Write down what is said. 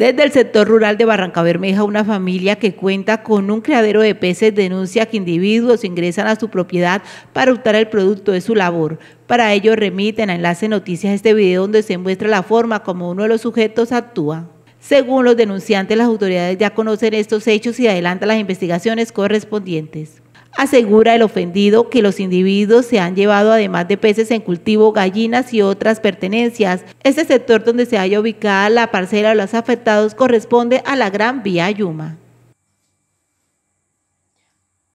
Desde el sector rural de Barranca Bermeja, una familia que cuenta con un criadero de peces denuncia que individuos ingresan a su propiedad para optar el producto de su labor. Para ello remiten a Enlace Noticias este video donde se muestra la forma como uno de los sujetos actúa. Según los denunciantes, las autoridades ya conocen estos hechos y adelantan las investigaciones correspondientes. Asegura el ofendido que los individuos se han llevado, además de peces en cultivo, gallinas y otras pertenencias. Este sector donde se haya ubicada la parcela de los afectados corresponde a la Gran Vía Yuma.